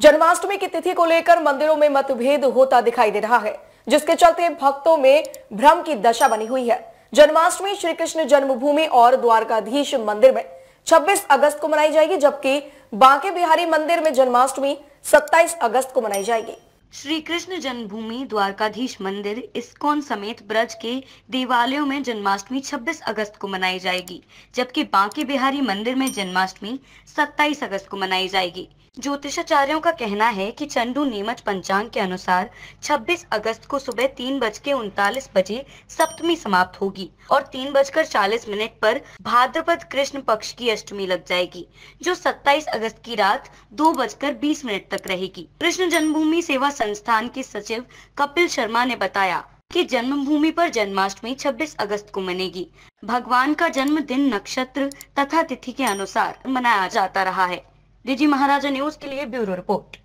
जन्माष्टमी की तिथि को लेकर मंदिरों में मतभेद होता दिखाई दे रहा है जिसके चलते भक्तों में भ्रम की दशा बनी हुई है जन्माष्टमी श्री कृष्ण जन्मभूमि और द्वारकाधीश मंदिर में 26 अगस्त को मनाई जाएगी जबकि बांके बिहारी मंदिर में जन्माष्टमी 27 अगस्त को मनाई जाएगी श्री कृष्ण जन्मभूमि द्वारकाधीश मंदिर इस्कॉन समेत ब्रज के देवालयों में जन्माष्टमी 26 अगस्त को मनाई जाएगी जबकि बांके बिहारी मंदिर में जन्माष्टमी 27 अगस्त को मनाई जाएगी ज्योतिषाचार्यों का कहना है कि चंडू नीमच पंचांग के अनुसार 26 अगस्त को सुबह तीन बज के उनतालीस बजे सप्तमी समाप्त होगी और तीन बजकर चालीस मिनट पर भाद्रपद कृष्ण पक्ष की अष्टमी लग जाएगी जो 27 अगस्त की रात दो बजकर बीस मिनट तक रहेगी कृष्ण जन्मभूमि सेवा संस्थान के सचिव कपिल शर्मा ने बताया कि जन्मभूमि पर जन्माष्टमी 26 अगस्त को मनेगी भगवान का जन्म दिन नक्षत्र तथा तिथि के अनुसार मनाया जाता रहा है डीजी महाराजा न्यूज के लिए ब्यूरो रिपोर्ट